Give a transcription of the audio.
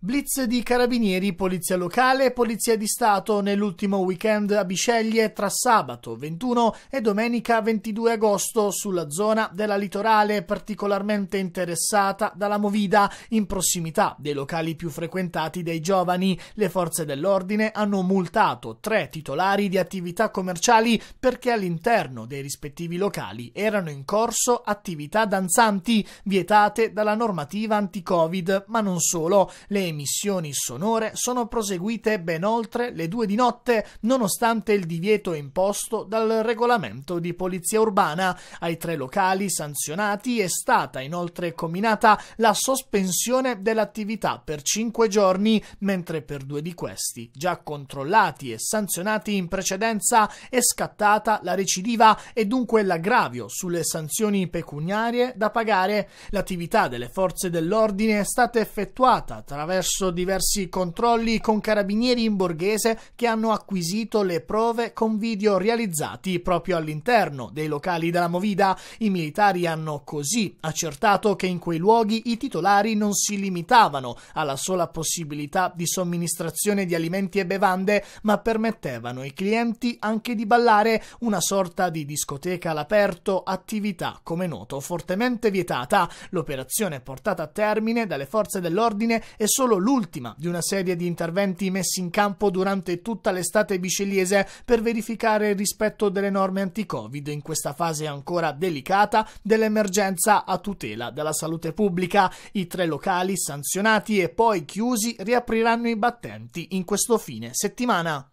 Blitz di carabinieri, polizia locale e polizia di Stato nell'ultimo weekend a Bisceglie tra sabato 21 e domenica 22 agosto sulla zona della litorale particolarmente interessata dalla movida in prossimità dei locali più frequentati dai giovani. Le forze dell'ordine hanno multato tre titolari di attività commerciali perché all'interno dei rispettivi locali erano in corso attività danzanti vietate dalla normativa anti-Covid, ma non solo. Le emissioni sonore sono proseguite ben oltre le due di notte, nonostante il divieto imposto dal regolamento di polizia urbana. Ai tre locali sanzionati è stata inoltre combinata la sospensione dell'attività per cinque giorni, mentre per due di questi, già controllati e sanzionati in precedenza, è scattata la recidiva e dunque l'aggravio sulle sanzioni pecuniarie da pagare. L'attività delle forze dell'ordine è stata effettuata attraverso attraverso diversi controlli con carabinieri in borghese che hanno acquisito le prove con video realizzati proprio all'interno dei locali della Movida. I militari hanno così accertato che in quei luoghi i titolari non si limitavano alla sola possibilità di somministrazione di alimenti e bevande, ma permettevano ai clienti anche di ballare una sorta di discoteca all'aperto, attività come noto fortemente vietata. L'operazione portata a termine dalle forze dell'ordine è solo solo l'ultima di una serie di interventi messi in campo durante tutta l'estate biceliese per verificare il rispetto delle norme anti-Covid in questa fase ancora delicata dell'emergenza a tutela della salute pubblica. I tre locali sanzionati e poi chiusi riapriranno i battenti in questo fine settimana.